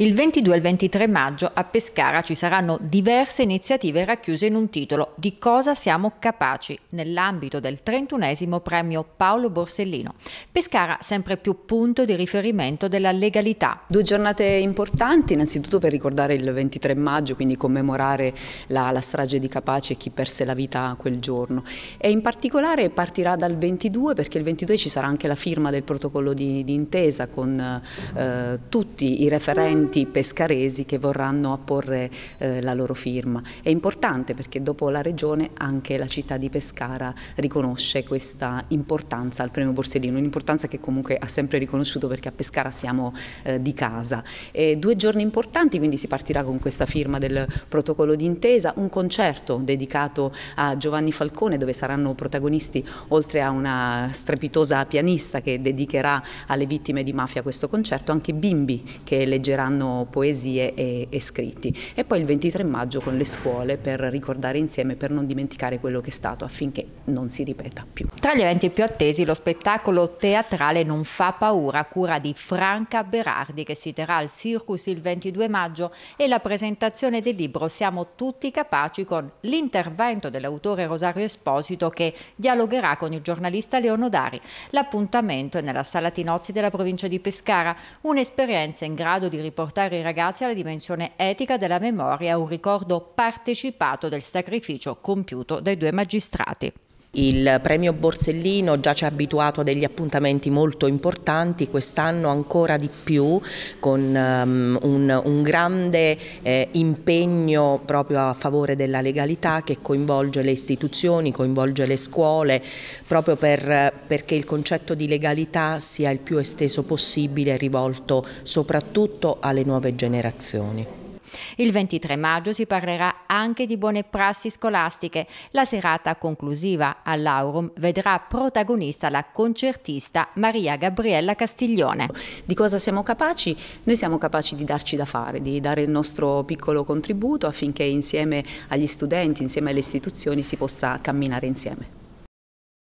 Il 22 e il 23 maggio a Pescara ci saranno diverse iniziative racchiuse in un titolo Di cosa siamo capaci nell'ambito del 31 premio Paolo Borsellino. Pescara sempre più punto di riferimento della legalità. Due giornate importanti, innanzitutto per ricordare il 23 maggio, quindi commemorare la, la strage di Capace e chi perse la vita quel giorno. E in particolare partirà dal 22 perché il 22 ci sarà anche la firma del protocollo di, di intesa con eh, tutti i referenti tanti pescaresi che vorranno apporre eh, la loro firma. È importante perché dopo la regione anche la città di Pescara riconosce questa importanza al premio Borsellino, un'importanza che comunque ha sempre riconosciuto perché a Pescara siamo eh, di casa. E due giorni importanti, quindi si partirà con questa firma del protocollo d'intesa, un concerto dedicato a Giovanni Falcone dove saranno protagonisti oltre a una strepitosa pianista che dedicherà alle vittime di mafia questo concerto, anche bimbi che leggeranno faranno poesie e, e, scritti e poi il 23 maggio con le scuole per ricordare insieme, per non dimenticare quello che è stato affinché non si ripeta più. Tra gli eventi più attesi lo spettacolo teatrale Non fa paura, cura di Franca Berardi che si terrà al Circus il 22 maggio e la presentazione del libro Siamo tutti capaci con l'intervento dell'autore Rosario Esposito che dialogherà con il giornalista Leono Dari. L'appuntamento è nella Sala Tinozzi della provincia di Pescara, un'esperienza in grado di riportare portare i ragazzi alla dimensione etica della memoria, un ricordo partecipato del sacrificio compiuto dai due magistrati. Il premio Borsellino già ci ha abituato a degli appuntamenti molto importanti, quest'anno ancora di più con um, un, un, grande eh, impegno proprio a favore della legalità che coinvolge le istituzioni, coinvolge le scuole, proprio per, perché il concetto di legalità sia il più esteso possibile rivolto soprattutto alle nuove generazioni. Il 23 maggio si parlerà anche di buone prassi scolastiche. La serata conclusiva all'Aurum vedrà protagonista la concertista Maria Gabriella Castiglione. Di cosa siamo capaci? Noi siamo capaci di darci da fare, di dare il nostro piccolo contributo affinché insieme agli studenti, insieme alle istituzioni si possa camminare insieme.